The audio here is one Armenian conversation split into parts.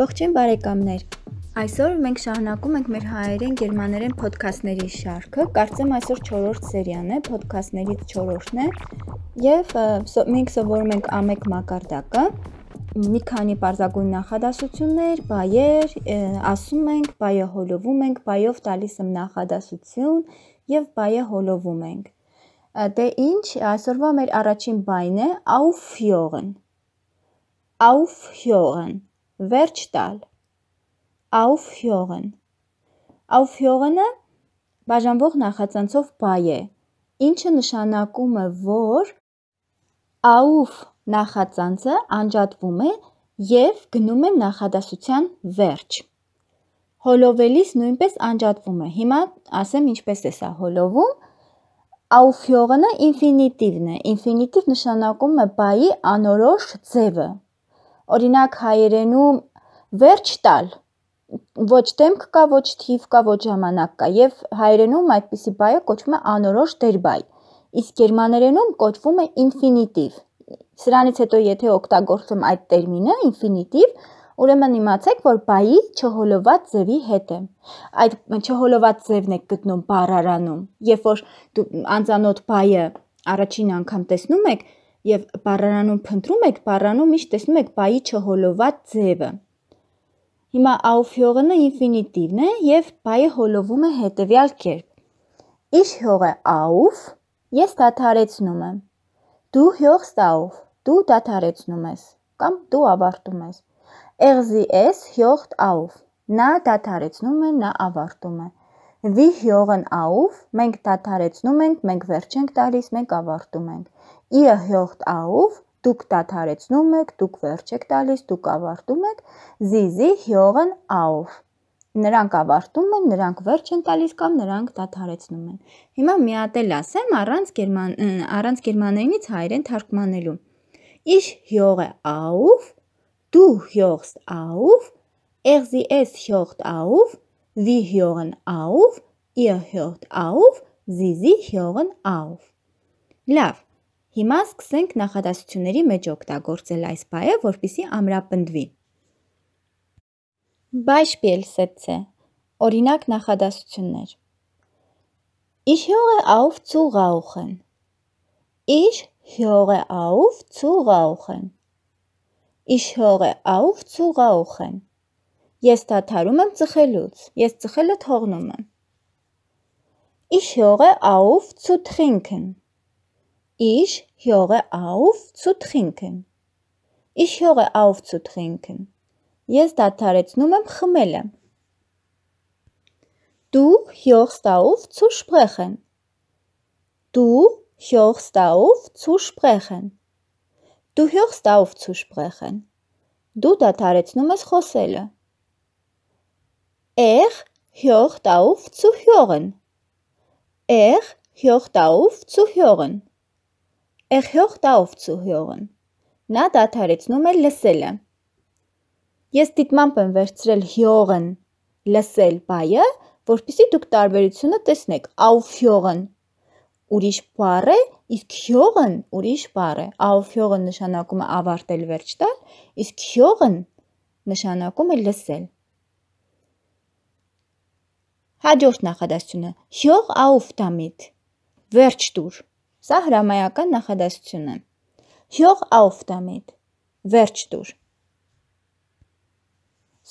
Ողջույն բարեկամներ։ Այսօր մենք շարունակում ենք մեր հայերեն գերմաներեն ոդքասթների շարքը։ Կարծեմ այսօր 4-րդ սերիան է, ոդքասթներից 4-րդն է։ Եվ մենք սովորում ենք A1 մակարդակը։ Մի քանի բարձագույն նախադասություններ, բայեր, ասում ենք, բայը հոլովում ենք, բայով տալիս եմ նախադասություն եւ բայը հոլովում ենք։ Դե ինչ, այսօրվա մեր առաջին բայն է Aufhören։ Aufhören վերջ տալ aufhören aufhören-ը բաժանվող նախածանցով բայ է ինչը նշանակում է որ auf նախածանցը անջատվում է եւ գնում է նախադասության վերջ հոլովելիս նույնպես անջատվում է հիմա ասեմ ինչպես է սա հոլովում aufhören-ը ինֆինիտիվն է ինֆինիտիվ նշանակում է բայի անորոշ ձևը օրինակ հայերենում վերջ տալ ոչ դեմք կա, ոչ թիվ կա, ոչ ժամանակ կա եւ հայերենում այդպիսի բայը կոչվում է անորոշ դերբայ։ Իսկ գերմաներենում կոչվում է ինֆինիտիվ։ Սրանից հետո եթե օգտագործեմ այդ տերմինը ինֆինիտիվ, ուրեմն իմացեք, որ բայի չհոլոված ձևի հետ է։ Այդ չհոլոված ձևն է գտնում բառարանում։ Երբ որ դու անծանոթ բայը առաջին անգամ տեսնում եք, եւ բառարանում փնտրում եք, բառանում միշտ տեսնում եք բայի չհոլոված ձևը։ Հիմա aufhören-ը ինֆինիտիվն է եւ բայը հոլովում է հետեւյալ կերպ։ Ich höre auf, ես դադարեցնում եմ։ Du hörst auf, դու դադարեցնում ես կամ դու ավարտում ես։ Er sie es hört auf, նա դադարեցնում է, նա ավարտում է։ Wir hören auf, մենք դադարեցնում ենք, մենք վերջ ենք տալիս, մենք ավարտում ենք։ Ihr hört auf, դուք դադարեցնում եք, դուք վերջ եք տալիս, դուք ավարտում եք, sie sie hören auf։ Նրանք ավարտում են, նրանք վերջ են տալիս կամ նրանք դադարեցնում են։ Հիմա միատել ասեմ առանց գերման առանց գերմաներենից հայերեն թարգմանելու։ Ich höre auf, du hörst auf, er sie es hört auf, wir hören auf, ihr hört auf, sie sie hören auf։ Լավ, Հիմա սկսենք նախադասությունների մեջ օգտագործել այս բայը, որpիսի ամրապնդվի։ Beispiel Sätze. Օրինակ նախադասություններ։ Ich höre auf zu rauchen. Ich höre auf zu rauchen. Ich höre auf zu rauchen. Ես դադարում եմ ծխելուց։ Ես ծխելը թողնում եմ։ Ich höre auf zu trinken. Ich höre auf zu trinken. Ich höre auf zu trinken. Jetzt դադարեցնում եմ խմելը։ Du hörst auf zu sprechen. Du hörst auf zu sprechen. Du hörst auf zu sprechen. Du դադարեցնում ես խոսելը։ Er hört auf zu hören. Er hört auf zu hören. Էխյող տաովցու հյողն։ Նա դաթարեցնում է լսելը։ Ես դիտմամբ եմ վերցրել հյողն լսել բայը, որpիսի դուք տարբերությունը տեսնեք։ Աուֆյողն ուրիշ բառ է, իսկ հյողն ուրիշ բառ է։ Աուֆյողը նշանակում է ավարտել վերջ տալ, իսկ հյողն նշանակում է լսել։ Հաջորդ նախադասությունը՝ հյող աուֆտամիտ։ Վերջ տուր։ Սա հրամայական նախադասություն է։ Հյող auf damit։ Վերջ դուր։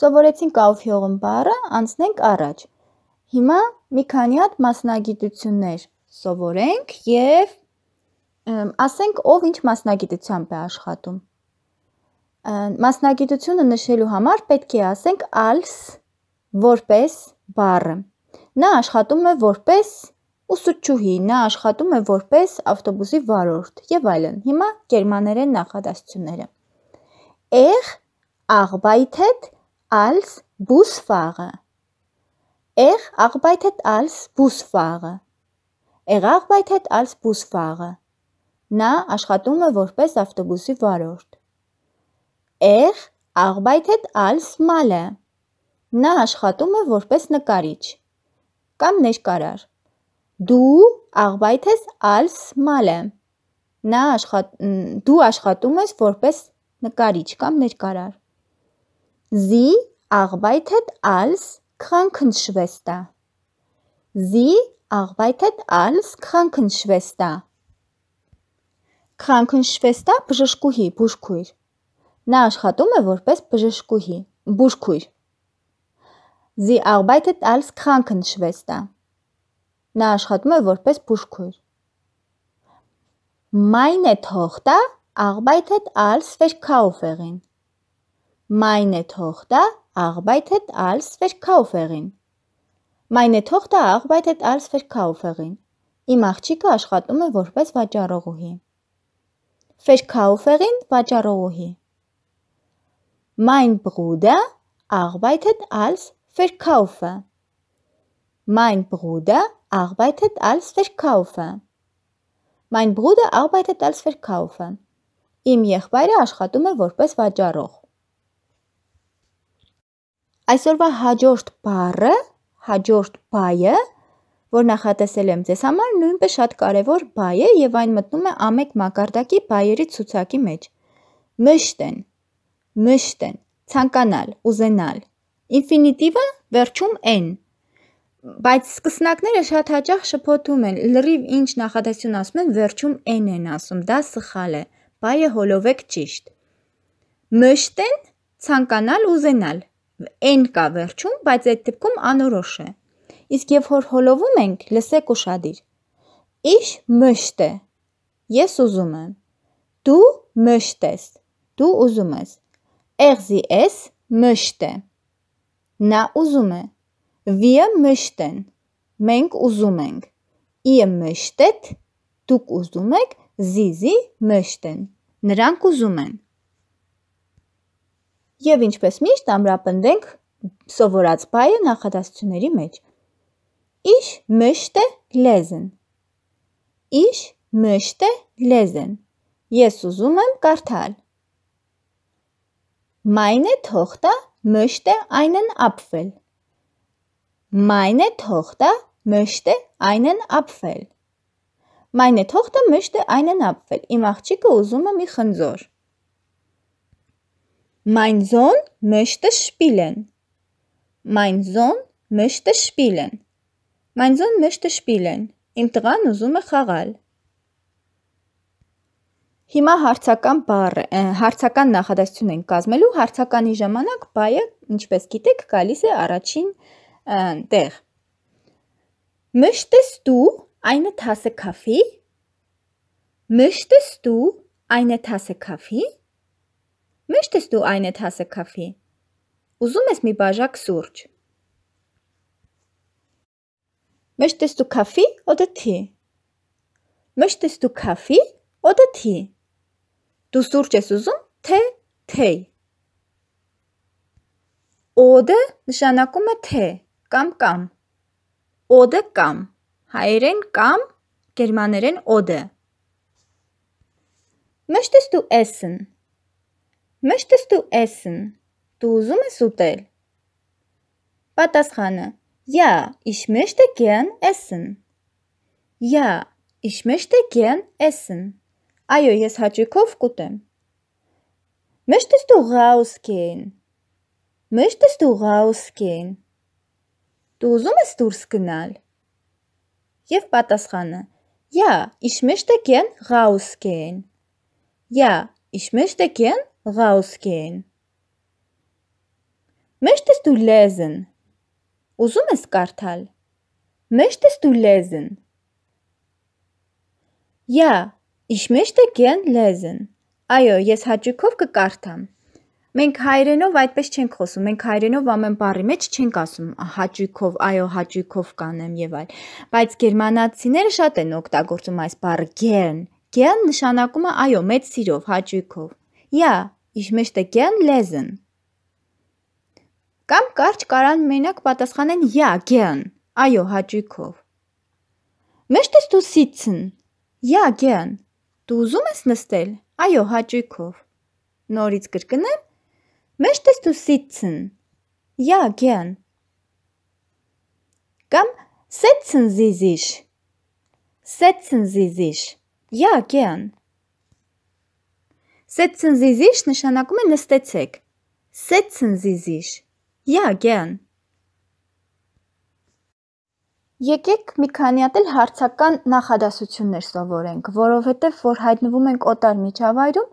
Սովորեցինք auf հյողն բառը, անցնենք առաջ։ Հիմա մի քանի հատ մասնագիտություններ սովորենք եւ ասենք ով ինչ մասնագիտությամբ է աշխատում։ Մասնագիտությունը նշելու համար պետք է ասենք als որպես բառը։ Նա աշխատում է որպես ուսուցչուհի, նա աշխատում է որպես ավտոբուսի վարորդ եւ այլն։ Հիմա գերմաներեն նախադասությունները։ Er arbeitet als Busfahrer։ Er arbeitet als Busfahrer։ Er arbeitet als Busfahrer։ Նա աշխատում է որպես ավտոբուսի վարորդ։ Er arbeitet als Maler։ Նա աշխատում է որպես նկարիչ կամ ներկարար։ Դու arbeitest als Maler։ Նա աշխատ դու աշխատում ես որպես նկարիչ կամ ներկարար։ Sie arbeitet als Krankenschwester։ Sie arbeitet als Krankenschwester։ Krankenschwester բժշկուհի, բուժքույր։ Նա աշխատում է որպես բժշկուհի, բուժքույր։ Sie arbeitet als Krankenschwester։ Նա աշխատում է որպես բուժքույր։ Meine Tochter arbeitet als Verkäuferin. Meine Tochter arbeitet als Verkäuferin. Meine Tochter arbeitet als Verkäuferin. Իմ աղջիկը աշխատում է որպես վաճառողուհի։ Verkäuferin վաճառողուհի։ Mein Bruder arbeitet als Verkäufer. Mein Bruder arbeitet als Verkäufer. Mein Bruder arbeitet als Verkäufer. Իմ եղբայրը աշխատում է որպես վաճառող։ Այսօրվա հաջորդ բառը, հաջորդ բայը, որ նախատեսել եմ ձեզ համար, նույնպես շատ կարևոր բայ է եւ այն մտնում է ամեկ մակարդակի բայերի ցուցակի մեջ։ Մշտեն, մշտեն, ցանկանալ, ուզենալ։ Ինֆինիտիվը վերջում n Բայց սկսնակները շատ հաճախ շփոթում են, լրիվ ինչ նախադասություն ասում են, վերջում n են ասում, դա սխալ է։ Բայը հոլովեք ճիշտ։ Մշտեն ցանկանալ ուզենալ։ n կա վերջում, բայց այդ դեպքում անորոշ է։ Իսկ երբ որ հոլովում ենք, լսեք ուրախadir։ Իշ մշտ է։ Ես ուզում եմ։ Դու մշտ ես։ Դու ուզում ես։ Էղզի ես մշտ է։ Նա ուզում է։ Wir möchten. Մենք ուզում ենք։ Ihr möchtet. Դուք ուզում եք, sie sie möchten։ Նրանք ուզում են։ Եվ ինչպես միշտ ամրապնդենք սովորած բայը նախադասությունների մեջ։ Ich möchte lesen. Ich möchte lesen. Ես ուզում եմ կարդալ։ Meine Tochter möchte einen Apfel. Meine Tochter möchte einen Apfel. Meine Tochter möchte einen Apfel. Իմ աղջիկը ուզում է մի խնձոր։ Mein Sohn möchte spielen. Mein Sohn möchte spielen. Mein Sohn möchte spielen. Իմ տղան ուզում է խաղալ։ Հիմա հարցական բառը, հարցական նախադասություն ենք կազմելու։ Հարցականի ժամանակ բայը, ինչպես գիտեք, գալիս է առաջին տեղ։ Մշտես դու այնը թասը կավի։ Մշտես դու այնը թասը կավի։ Մշտես դու այնը թասը կավի։ Ուզում ես մի բաժակ սուրճ։ Մշտես դու կավի օդը թի։ Մշտես դու կավի օդը թի։ Դու սուրճ ես ուզում թե թեյ։ Օդը նշանակում է թե։ թե կամ կամ։ Օդը կամ։ Հայերեն կամ, գերմաներեն օդը։ Möchtest du essen? Möchtest du essen? Դու ուզում ես ուտել։ Պատասխանը. Ja, ich möchte gern essen։ Ja, ich möchte gern essen։ Այո, ես հաճույքով կուտեմ։ Möchtest du rausgehen? Möchtest du rausgehen? Դու ուզում ես դուրս գնալ։ Եվ պատասխանը. «Ja, ich möchte gern rausgehen»։ «Ja, ich möchte gern rausgehen»։ Möchtest du lesen? Ուզում ես կարդալ։ Möchtest du lesen? Ja, ich möchte gern lesen. Այո, ես հաճույքով կկարդամ։ Մենք հայերենով այդպես չենք խոսում։ Մենք հայերենով ամեն բառի մեջ չենք ասում հաճույքով, այո, հաճույքով կանեմ եւ այլ։ Բայց գերմանացիները շատ են օգտագործում այս բառը gern։ Gern նշանակում է այո, մեծ սիրով, հաճույքով։ Ja, ich möchte gern lesen։ Կամ կարճ կարան մենակ պատասխանեն ja, gern։ Այո, հաճույքով։ Möchtest du sitzen? Ja, gern։ Դու ուզում ես նստել։ Այո, հաճույքով։ Նորից կրկնեմ Möchtest du sitzen? Ja, gern. Komm, setzen Sie sich. Setzen Sie sich. Ja, gern. Setzen Sie sich նշանակում է նստեցեք։ Setzen Sie sich. Ja, gern. Եկեք մի քանի հատ էլ հարցական նախադասություններ սովորենք, որովհետև որ հայտնվում ենք օտար միջավայրում,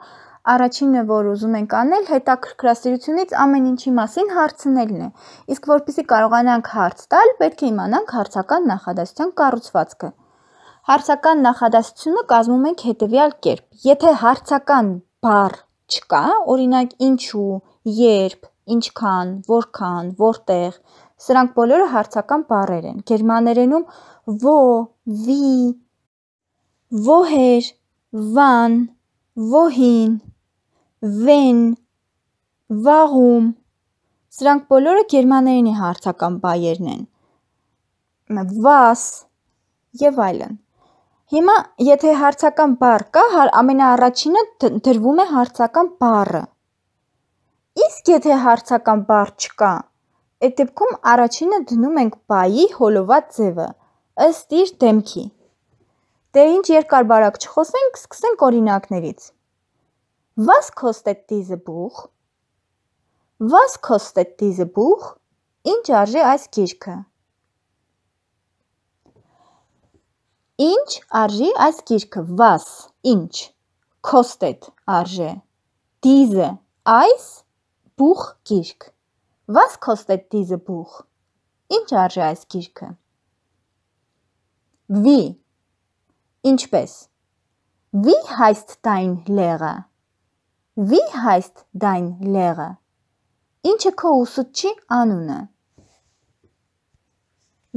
Առաջինը, որ ուզում ենք անել, հետաքրքրասիրությունից ամեն ինչի մասին հարցնելն է։ Իսկ որpիսի կարողանանք հարց տալ, պետք է իմանանք հարցական նախադասության կառուցվածքը։ Հարցական նախադասությունը կազմում ենք հետևյալ կերպ. եթե հարցական բառ չկա, օրինակ ինչու, երբ, ինչքան, որքան, որտեղ, սրանք բոլորը հարցական բառեր են։ Գերմաներենում wo, wie, woher, wann, wohin, Wen, Warum։ Սրանք բոլորը գերմաներենի հարցական բայերն են։ Was եւ այլն։ Հիմա, եթե հարցական բառ կա, հա- ամենաառաջինը դրվում է հարցական բառը։ Իսկ եթե հարցական բառ չկա, այդ դեպքում առաջինը դնում ենք բայի հոլոված ձևը ըստ իր դեմքի։ Դե ինչ երկար բարակ չխոսենք, սկսենք օրինակներից։ Was kostet diese Buch? Was kostet diese Buch? Ինչ արժի այս գիրքը։ Ինչ արժի այս գիրքը։ Was, ինչ։ Kostet արժե։ Diese, այս Buch գիրք։ Was kostet diese Buch? Ինչ արժի այս գիրքը։ Wie? Ինչպես։ Wie heißt dein Lehrer? Wie heißt dein Lehrer? Ինչ է քո ուսուցչի անունը?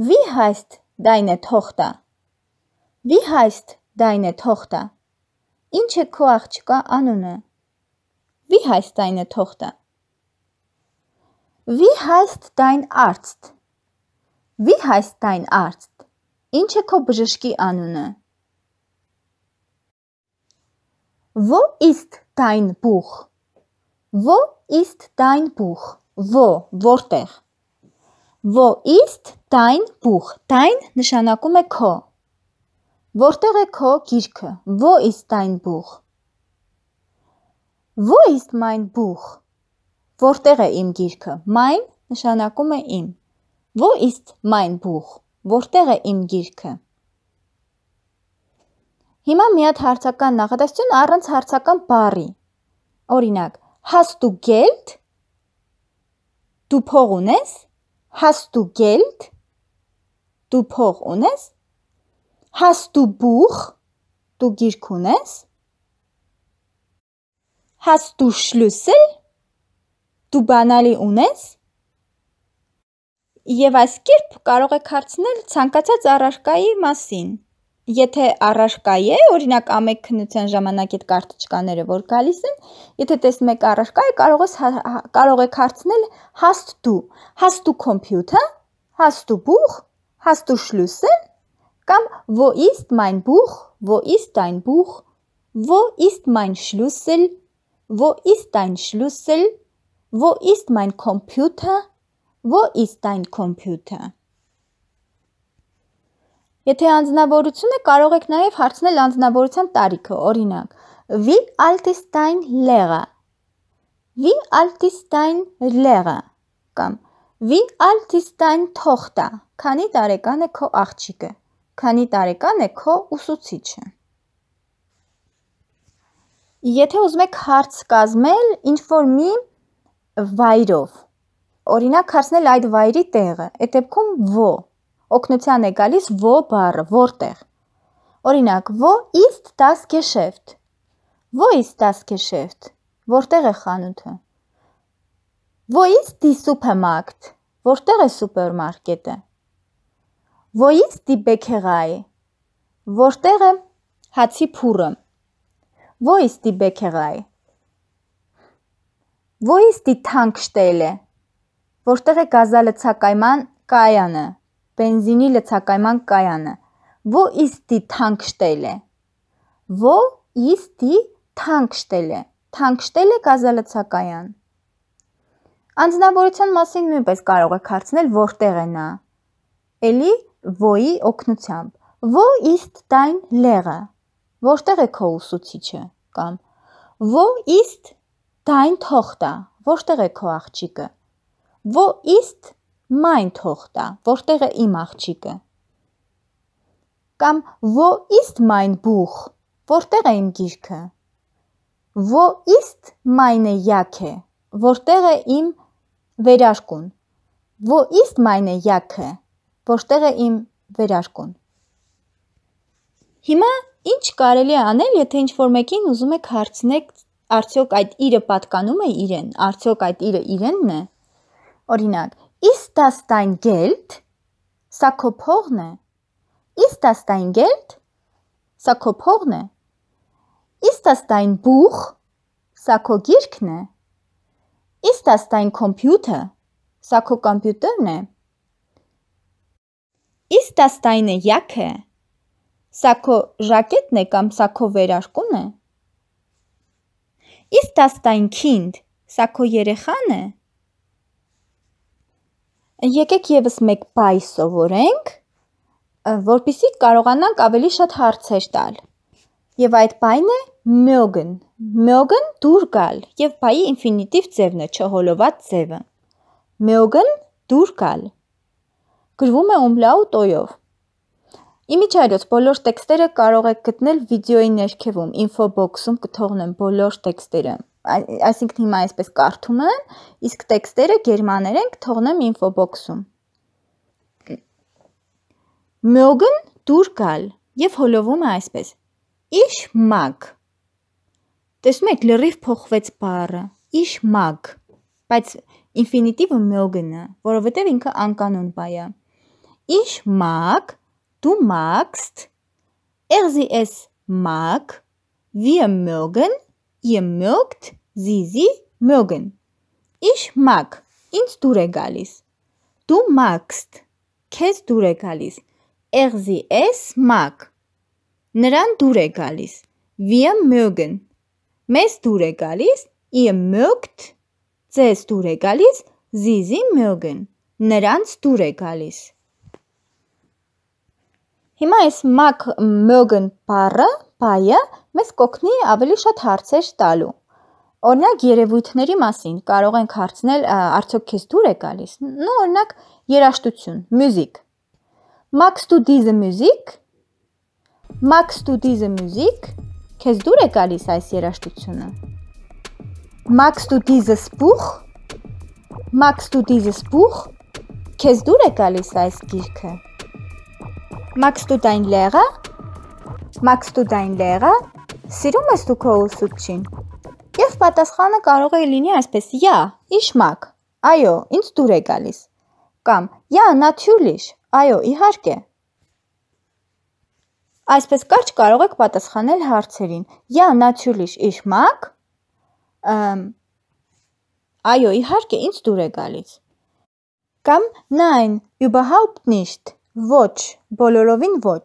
Wie heißt deine Tochter? Wie heißt deine Tochter? Ինչ է քո աղջկա անունը? Wie heißt deine Tochter? Wie heißt dein Arzt? Wie heißt dein Arzt? Ինչ է քո բժշկի անունը? Wo ist dein Buch? Wo ist dein Buch? Wo, որտեղ։ Wo ist dein Buch? Dein նշանակում է քո։ Որտեղ է քո գիրքը։ Wo ist dein Buch? Wo ist mein Buch? Որտեղ է իմ գիրքը։ Mein նշանակում է իմ։ Wo ist mein Buch? Որտեղ է իմ գիրքը։ Հիմա մի հատ հարցական նախադասություն առանց հարցական բառի։ Օրինակ, hast du Geld? Դու փող ունես? Hast du Geld? Դու փող ունես? Hast du Buch? Դու գիրք ունես? Hast du Schlüssel? Դու բանալի ունես? Եվ այս կերպ կարող եք հարցնել ցանկացած առարկայի մասին եթե առարկա է, օրինակ ամեկ քննության ժամանակ այդ կարտոչկաները որ գալիս են, եթե տեսնում եք առարկա է, կարող ես հա, հա, կարող եք հարցնել հաստ դու, հաստ դու կոմպյուտեր, հաստ դու բուխ, հաստ դու շլյուսել կամ wo ist mein Buch, wo ist dein Buch, wo ist mein Schlüssel, wo ist dein Schlüssel, wo ist mein Computer, wo ist dein Computer Եթե անձնավորություն է, կարող եք նաև հարցնել անձնավորության տարիքը, օրինակ. Wie alt ist dein Lehrer? Wie alt ist dein Lehrer? Կամ Wie alt ist dein Tochter? Քանի տարեկան է քո աղջիկը? Քանի տարեկան է քո ուսուցիչը։ Եթե ուզում եք հարց կազմել ինչ որ մի վայրով, օրինակ հարցնել այդ վայրի տեղը, այդ դեպքում ո օգնության է գալիս ո բառը, որտեղ։ Օրինակ, ո ist das Geschäft։ Wo ist das Geschäft։ Որտեղ է խանութը։ Wo ist die Supermarkt։ Որտեղ է սուպերմարկետը։ Wo ist die Bäckerei։ Որտեղ է հացի փուրը։ Wo ist die Bäckerei։ Wo ist die Tankstelle։ Որտեղ է գազալցակայման կայանը բենզինի լցակայման կայանը։ Wo ist die Tankstelle? Wo ist die Tankstelle? Tankstelle գազալցակայան։ Անձնավորության մասին նույնպես կարող եք հարցնել որտեղ է նա։ Էլի wo-ի օգնությամբ։ Wo ist dein Lehrer? Որտեղ է քո ուսուցիչը կամ wo ist dein Tochter? Որտեղ է քո աղջիկը։ Wo ist մայն թողտա, որտեղ է իմ աղջիկը։ Կամ ո ist mein Buch, որտեղ է իմ գիրքը։ Ո ist meine Jacke, որտեղ է իմ վերարկուն։ Ո ist meine Jacke, որտեղ է իմ վերարկուն։ Հիմա ինչ կարելի է անել, եթե ինչ-որ մեկին ուզում եք հարցնել, արդյոք այդ իրը պատկանում է իրեն, արդյոք այդ իրը իրենն է։ Օրինակ, Ist das dein Geld? Սա քո փողն է։ Ist das dein Geld? Սա քո փողն է։ Ist das dein Buch? Սա քո գիրքն է։ Ist das dein Computer? Սա քո համբյուտերն է։ Ist das deine Jacke? Սա քո ժակետն է կամ սա քո վերարկուն է։ Ist das dein Kind? Սա քո երեխան է։ Եկեք եւս մեկ բայ սովորենք, որpիսի կարողանանք ավելի շատ հարցեր տալ։ Եվ այդ բայն է mögen։ Mögen դուր գալ եւ բայի ինֆինիտիվ ձևն է, չհոլոված ձևը։ Mögen դուր գալ։ Գրվում է umlaut o-ով։ Իմիջայլոց բոլոր տեքստերը կարող եք գտնել վիդեոյի ներքևում, info box-ում կթողնեմ բոլոր տեքստերը այսինքն հիմա այսպես կարդում են, իսկ տեքստերը գերմաներեն կթողնեմ info-box-ում։ Mögen durgal եւ հոլովում է այսպես. Ich mag Տեսնում եք, լրիվ փոխվեց բառը։ Ich mag, բայց ինֆինիտիվը mögen-ը, որովհետև ինքը անկանոն բայ է։ Ich mag, du magst, er sie es mag, wir mögen, Ihr mögt, sie, sie mögen. Ich mag, ինձ դուր է գալիս։ Du magst, քեզ դուր է գալիս։ Er sie es mag. Նրան դուր է գալիս։ Wir mögen. Մեզ դուր է գալիս։ Ihr mögt. Ձեզ դուր է գալիս։ Sie sie mögen. Նրանց դուր է գալիս։ Հիմա այս մակ մոգն բառը, բայը մեզ կօգնի ավելի շատ հարցեր տալու։ Օրինակ երևույթների մասին կարող ենք հարցնել արդյոք քեզ դուր է գալիս։ Նու օրինակ երաժշտություն, music։ Max to this music։ Max to this music։ Քեզ դուր է գալիս այս երաժշտությունը։ Max to this Buch։ Max to this Buch։ Քեզ դուր է գալիս այս գիրքը։ Մաքստուտային լեղը, մաքստուտային լեղը, սիրում ես դու քո ուսուցչին։ Եվ պատասխանը կարող է լինի այսպես. «Յա, իշմակ»։ Այո, ինձ դուր է գալիս։ Կամ «Յա, նաթյուրլիշ»։ Այո, իհարկե։ Այսպես կարճ կարող եք պատասխանել հարցերին. «Յա, նաթյուրլիշ, իշմակ»։ Այո, իհարկե, ինձ դուր է գալիս։ Կամ «Nein, überhaupt nicht»։ Ոչ, բոլորովին ոչ։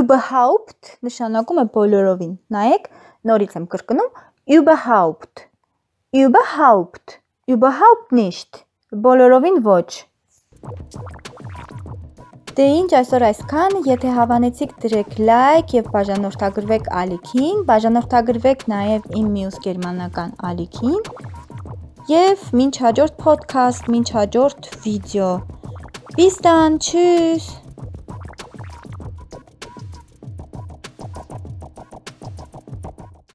Überhaupt նշանակում է բոլորովին։ Նայեք, նորից եմ կրկնում, überhaupt։ Überhaupt, überhaupt nicht։ Բոլորովին ոչ։ Դե ինչ այսօր այսքան, եթե հավանեցիք դրեք լայք եւ բաժանորդագրվեք ալիքին, բաժանորդագրվեք նաեւ իմ մյուս գերմանական ալիքին։ Եվ ոչ հաջորդ ոդքասթ, ոչ հաջորդ վիդեո Bis dann. Tschüss.